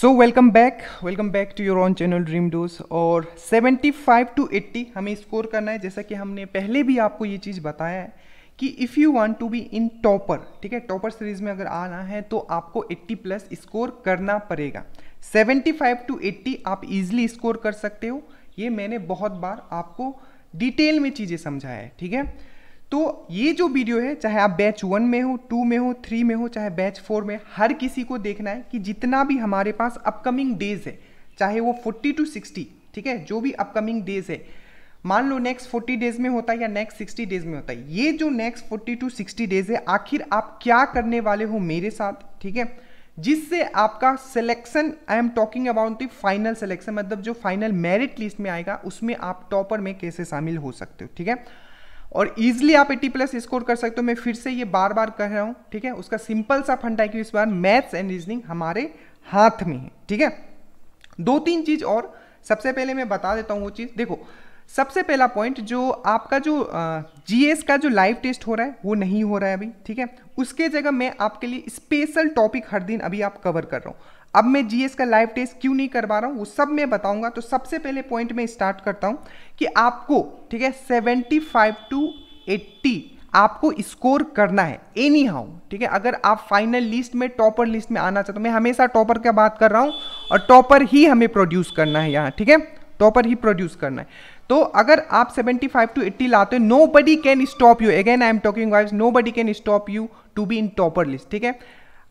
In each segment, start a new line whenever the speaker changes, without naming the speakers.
so welcome back welcome back to your on channel dream dose और 75 to 80 हमें score करना है जैसा कि हमने पहले भी आपको ये चीज़ बताया है कि if you want to be in topper ठीक है टॉपर सीरीज में अगर आना है तो आपको 80 प्लस स्कोर करना पड़ेगा 75 टू 80 आप इजिली स्कोर कर सकते हो ये मैंने बहुत बार आपको डिटेल में चीज़ें समझाया है ठीक है तो ये जो वीडियो है चाहे आप बैच वन में हो टू में हो थ्री में हो चाहे बैच फोर में हर किसी को देखना है कि जितना भी हमारे पास अपकमिंग डेज है चाहे वो फोर्टी टू सिक्सटी ठीक है जो भी अपकमिंग डेज है मान लो नेक्स्ट फोर्टी डेज में होता है या नेक्स्ट सिक्सटी डेज में होता है ये जो next forty to sixty days है आखिर आप क्या करने वाले हो मेरे साथ ठीक है जिससे आपका selection I am talking about the final selection मतलब जो फाइनल मेरिट लिस्ट में आएगा उसमें आप टॉपर में कैसे शामिल हो सकते हो ठीक है और इजिली आप 80 प्लस स्कोर कर सकते हो मैं फिर से ये बार बार कह रहा हूँ ठीक है उसका सिंपल सा फंडा है कि इस बार मैथ्स एंड रीजनिंग हमारे हाथ में है ठीक है दो तीन चीज़ और सबसे पहले मैं बता देता हूँ वो चीज़ देखो सबसे पहला पॉइंट जो आपका जो जीएस का जो लाइव टेस्ट हो रहा है वो नहीं हो रहा है अभी ठीक है उसके जगह मैं आपके लिए स्पेशल टॉपिक हर दिन अभी आप कवर कर रहा हूँ अब मैं जीएस का लाइव टेस्ट क्यों नहीं करवा रहा हूँ वो सब मैं बताऊंगा तो सबसे पहले पॉइंट में स्टार्ट करता हूँ कि आपको ठीक है 75 टू 80 आपको स्कोर करना है एनी हाउ ठीक है अगर आप फाइनल लिस्ट में टॉपर लिस्ट में आना चाहते हो मैं हमेशा टॉपर का बात कर रहा हूँ और टॉपर ही हमें प्रोड्यूस करना है यहाँ ठीक है टॉपर ही प्रोड्यूस करना है तो अगर आप 75 टू 80 लाते हो nobody can stop you again I am talking wise nobody can stop you to be in topper list ठीक है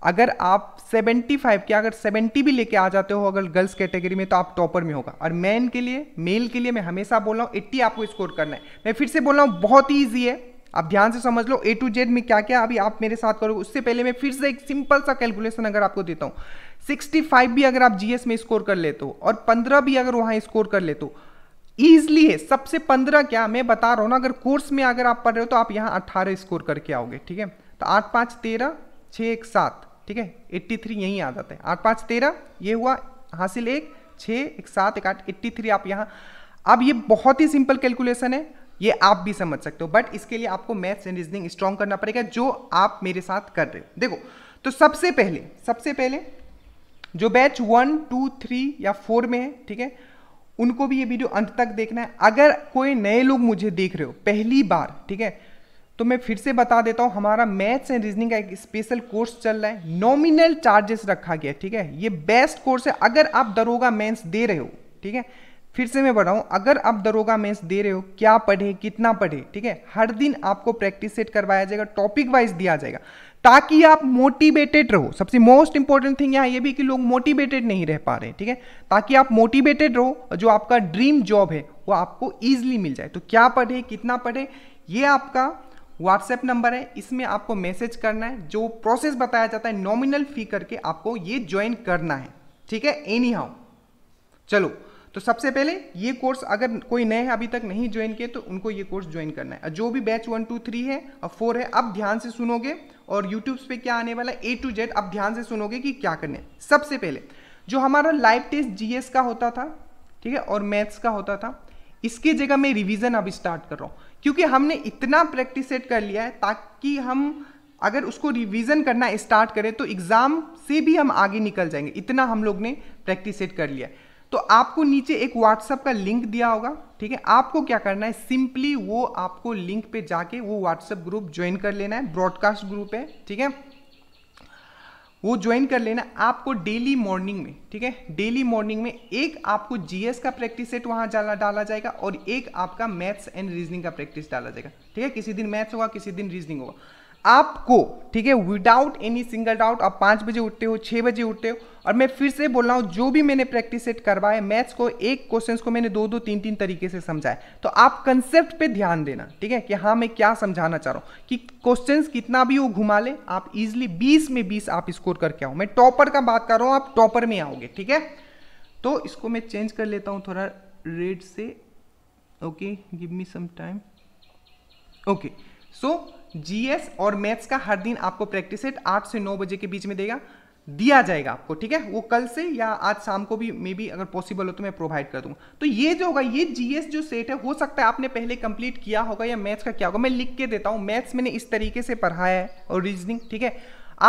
अगर आप 75 के अगर 70 भी लेके आ जाते हो अगर गर्ल्स कैटेगरी में तो आप टॉपर में होगा और मैन के लिए मेल के लिए मैं हमेशा बोल रहा हूँ एट्टी आपको स्कोर करना है मैं फिर से बोल रहा हूँ बहुत ही ईजी है आप ध्यान से समझ लो ए टू जेड में क्या क्या अभी आप मेरे साथ करोगे उससे पहले मैं फिर से एक सिंपल सा कैलकुलेशन अगर आपको देता हूँ सिक्सटी भी अगर आप जीएस में स्कोर कर लेते हो और पंद्रह भी अगर वहाँ स्कोर कर लेते हो ईजली है सबसे पंद्रह क्या मैं बता रहा हूँ ना अगर कोर्स में अगर आप पढ़ रहे हो तो आप यहाँ अट्ठारह स्कोर करके आओगे ठीक है तो आठ पाँच तेरह छः एक सात ठीक है एट्टी थ्री यहीं आ जाते हैं आठ पाँच तेरह ये हुआ हासिल एक छः एक सात एक आठ एट्टी थ्री आप यहाँ अब ये बहुत ही सिंपल कैलकुलेशन है ये आप भी समझ सकते हो बट इसके लिए आपको मैथ्स एंड रीजनिंग स्ट्रॉन्ग करना पड़ेगा जो आप मेरे साथ कर रहे हो देखो तो सबसे पहले सबसे पहले जो बैच वन टू थ्री या फोर में है ठीक है उनको भी ये वीडियो अंत तक देखना है अगर कोई नए लोग मुझे देख रहे हो पहली बार ठीक है तो मैं फिर से बता देता हूँ हमारा मैथ्स एंड रीजनिंग का एक स्पेशल कोर्स चल रहा है नॉमिनल चार्जेस रखा गया ठीक है ये बेस्ट कोर्स है अगर आप दरोगा मेंस दे रहे हो ठीक है फिर से मैं बढ़ाऊँ अगर आप दरोगा मेंस दे रहे हो क्या पढ़े कितना पढ़े ठीक है हर दिन आपको प्रैक्टिस सेट करवाया जाएगा टॉपिक वाइज दिया जाएगा ताकि आप मोटिवेटेड रहो सबसे मोस्ट इंपॉर्टेंट थिंग यहाँ ये भी कि लोग मोटिवेटेड नहीं रह पा रहे ठीक है ताकि आप मोटिवेटेड रहो जो आपका ड्रीम जॉब है वो आपको ईजिली मिल जाए तो क्या पढ़े कितना पढ़े ये आपका व्हाट्सएप नंबर है इसमें आपको मैसेज करना है जो प्रोसेस बताया जाता है नॉमिनल फी करके आपको ये ज्वाइन करना है ठीक है एनी हाउ चलो तो सबसे पहले ये कोर्स अगर कोई नए अभी तक नहीं ज्वाइन किए तो उनको ये कोर्स ज्वाइन करना है जो भी बैच वन टू थ्री है और फोर है अब ध्यान से सुनोगे और यूट्यूब पे क्या आने वाला ए टू जेड अब ध्यान से सुनोगे कि क्या करने सबसे पहले जो हमारा लाइव टेस्ट जीएस का होता था ठीक है और मैथ्स का होता था इसकी जगह मैं रिवीजन अब स्टार्ट कर रहा हूँ क्योंकि हमने इतना प्रैक्टिस सेट कर लिया है ताकि हम अगर उसको रिवीजन करना स्टार्ट करें तो एग्ज़ाम से भी हम आगे निकल जाएंगे इतना हम लोग ने प्रैक्टिस सेट कर लिया है तो आपको नीचे एक व्हाट्सअप का लिंक दिया होगा ठीक है आपको क्या करना है सिंपली वो आपको लिंक पे जाके वो व्हाट्सअप ग्रुप ज्वाइन कर लेना है ब्रॉडकास्ट ग्रुप है ठीक है वो ज्वाइन कर लेना आपको डेली मॉर्निंग में ठीक है डेली मॉर्निंग में एक आपको जीएस का प्रैक्टिस सेट वहां डाला डाला जाएगा और एक आपका मैथ्स एंड रीजनिंग का प्रैक्टिस डाला जाएगा ठीक है किसी दिन मैथ्स होगा किसी दिन रीजनिंग होगा आपको ठीक है विदाउट एनी सिंगल डाउट आप पाँच बजे उठते हो छः बजे उठते हो और मैं फिर से बोल रहा हूँ जो भी मैंने प्रैक्टिस सेट करवाए मैथ्स को एक क्वेश्चंस को मैंने दो दो तीन तीन तरीके से समझाए तो आप कंसेप्ट पे ध्यान देना ठीक है कि हाँ मैं क्या समझाना चाह रहा हूँ कि क्वेश्चन कितना भी वो घुमा ले आप इजिली 20 में 20 आप स्कोर करके आओ मैं टॉपर का बात कर रहा हूँ आप टॉपर में आओगे ठीक है तो इसको मैं चेंज कर लेता हूँ थोड़ा रेड से okay give me some time okay so GS और मैथ्स का हर दिन आपको प्रैक्टिस सेट आठ से नौ बजे के बीच में देगा दिया जाएगा आपको ठीक है वो कल से या आज शाम को भी मे बी अगर पॉसिबल हो तो मैं प्रोवाइड कर दूंगा तो ये जो होगा ये जीएस जो सेट है हो सकता है आपने पहले कंप्लीट किया होगा या मैथ्स का क्या होगा मैं लिख के देता हूँ मैथ्स मैंने इस तरीके से पढ़ाया है और रीजनिंग ठीक है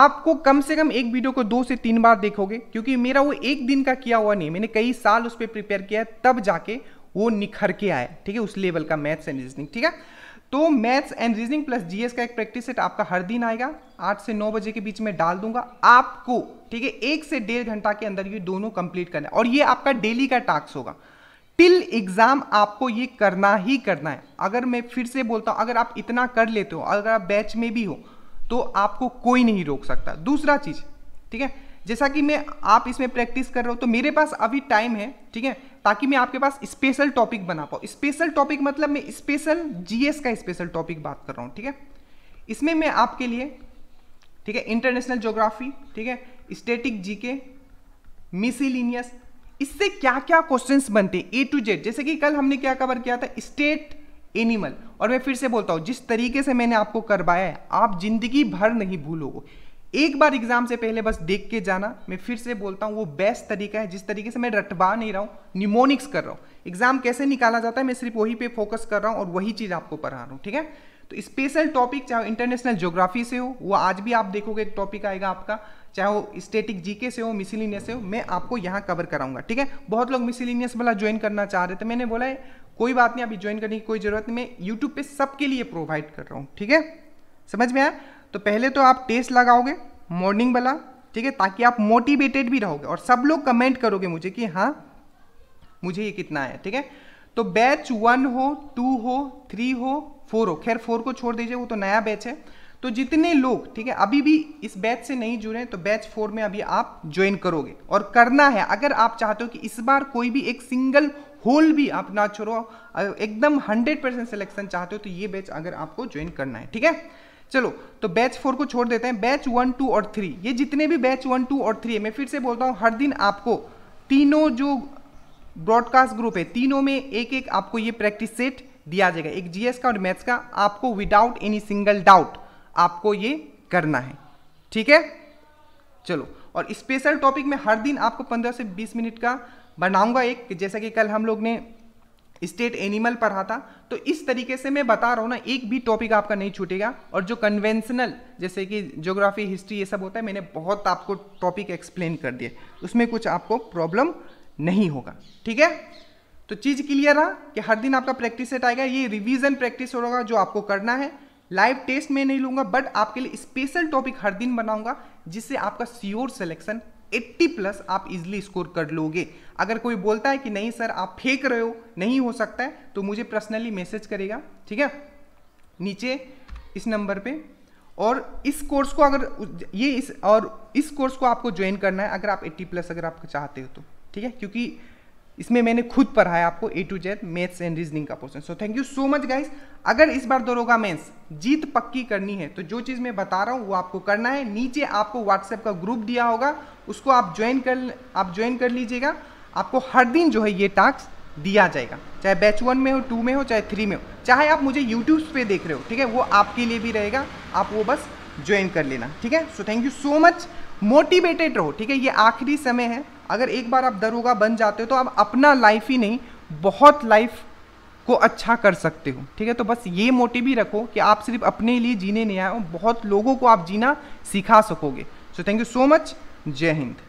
आपको कम से कम एक वीडियो को दो से तीन बार देखोगे क्योंकि मेरा वो एक दिन का किया हुआ नहीं मैंने कई साल उस पर प्रिपेयर किया है तब जाके वो निखर के आए ठीक है उस लेवल का मैथ्स एंड रीजनिंग ठीक है तो maths and reasoning plus GS का एक प्रैक्टिस सेट आपका हर दिन आएगा आठ से नौ बजे के बीच में डाल दूंगा आपको ठीक है एक से डेढ़ घंटा के अंदर ये दोनों कंप्लीट करना है और ये आपका डेली का टास्क होगा टिल एग्जाम आपको ये करना ही करना है अगर मैं फिर से बोलता हूँ अगर आप इतना कर लेते हो अगर आप बैच में भी हो तो आपको कोई नहीं रोक सकता दूसरा चीज़ ठीक है जैसा कि मैं आप इसमें प्रैक्टिस कर रहे हो तो मेरे पास अभी टाइम है ठीक है ताकि मैं आपके पास स्पेशल टॉपिक बना पाऊँ स्पेशल टॉपिक मतलब मैं स्पेशल जीएस का स्पेशल टॉपिक बात कर रहा हूँ ठीक है इसमें मैं आपके लिए ठीक है इंटरनेशनल जोग्राफी ठीक है स्टेटिक जीके मिसिलीनियस इससे क्या क्या क्वेश्चन बनते ए टू जेड जैसे कि कल हमने क्या कवर किया था स्टेट एनिमल और मैं फिर से बोलता हूँ जिस तरीके से मैंने आपको करवाया है आप जिंदगी भर नहीं भूलोगे एक बार एग्जाम से पहले बस देख के जाना मैं फिर से बोलता हूँ वो बेस्ट तरीका है जिस तरीके से मैं रटवा नहीं रहा हूँ निमोनिक्स कर रहा हूँ एग्जाम कैसे निकाला जाता है मैं सिर्फ वही पे फोकस कर रहा हूँ और वही चीज़ आपको पढ़ा रहा हूँ ठीक है तो स्पेशल टॉपिक चाहे इंटरनेशनल ज्योग्राफी से हो वो आज भी आप देखोगे एक टॉपिक आएगा आपका चाहे वो स्टेटिक जीके से हो मिसिलीनियस से हो मैं आपको यहाँ कवर कराऊंगा ठीक है बहुत लोग मिसिलीनियस वाला ज्वाइन करना चाह रहे थे मैंने बोला है कोई बात नहीं अभी ज्वाइन करने की कोई जरूरत नहीं मैं यूट्यूब पे सबके लिए प्रोवाइड कर रहा हूँ ठीक है समझ में आया तो पहले तो आप टेस्ट लगाओगे मॉर्निंग वाला ठीक है ताकि आप मोटिवेटेड भी रहोगे और सब लोग कमेंट करोगे मुझे कि हाँ मुझे ये कितना है ठीक है तो बैच वन हो टू हो थ्री हो फोर हो खैर फोर को छोड़ दीजिए वो तो नया बैच है तो जितने लोग ठीक है अभी भी इस बैच से नहीं जुड़े तो बैच फोर में अभी आप ज्वाइन करोगे और करना है अगर आप चाहते हो कि इस बार कोई भी एक सिंगल होल भी आप ना छोड़ो एकदम हंड्रेड परसेंट सिलेक्शन चाहते हो तो ये बैच अगर आपको ज्वाइन करना है ठीक है चलो तो बैच फोर को छोड़ देते हैं बैच वन टू और थ्री ये जितने भी बैच वन टू और थ्री है मैं फिर से बोलता हूँ हर दिन आपको तीनों जो ब्रॉडकास्ट ग्रुप है तीनों में एक एक आपको ये प्रैक्टिस सेट दिया जाएगा एक जीएस का और मैथ्स का आपको विदाउट एनी सिंगल डाउट आपको ये करना है ठीक है चलो और स्पेशल टॉपिक में हर दिन आपको 15 से 20 मिनट का बनाऊंगा एक जैसा कि कल हम लोग ने स्टेट एनिमल पढ़ा था तो इस तरीके से मैं बता रहा हूँ ना एक भी टॉपिक आपका नहीं छूटेगा और जो कन्वेंशनल जैसे कि ज्योग्राफी हिस्ट्री ये सब होता है मैंने बहुत आपको टॉपिक एक्सप्लेन कर दिए उसमें कुछ आपको प्रॉब्लम नहीं होगा ठीक है तो चीज़ क्लियर रहा कि हर दिन आपका प्रैक्टिस सेट आएगा ये रिविजन प्रैक्टिस होगा जो आपको करना है लाइव टेस्ट में नहीं लूँगा बट आपके लिए स्पेशल टॉपिक हर दिन बनाऊंगा जिससे आपका सियोर सिलेक्शन एट्टी प्लस आप इजिली स्कोर कर लोगे अगर कोई बोलता है कि नहीं सर आप फेंक रहे हो नहीं हो सकता है तो मुझे पर्सनली मैसेज करेगा ठीक है नीचे इस नंबर पे और इस कोर्स को अगर ये इस और इस कोर्स को आपको ज्वाइन करना है अगर आप 80 प्लस अगर आप चाहते हो तो ठीक है क्योंकि इसमें मैंने खुद पढ़ाया आपको A to Z maths and reasoning का portion so thank you so much guys अगर इस बार दरोगा मेंस जीत पक्की करनी है तो जो चीज़ मैं बता रहा हूँ वो आपको करना है नीचे आपको व्हाट्सएप का ग्रुप दिया होगा उसको आप ज्वाइन कर आप ज्वाइन कर लीजिएगा आपको हर दिन जो है ये टास्क दिया जाएगा चाहे बैच वन में हो टू में हो चाहे थ्री में हो चाहे आप मुझे यूट्यूब पे देख रहे हो ठीक है वो आपके लिए भी रहेगा आप वो बस ज्वाइन कर लेना ठीक है so thank you so much motivated रहो ठीक है ये आखिरी समय है अगर एक बार आप दरोगा बन जाते हो तो आप अपना लाइफ ही नहीं बहुत लाइफ को अच्छा कर सकते हो ठीक है तो बस ये मोटिव ही रखो कि आप सिर्फ अपने लिए जीने नहीं आए हो बहुत लोगों को आप जीना सिखा सकोगे so thank you so much जय हिंद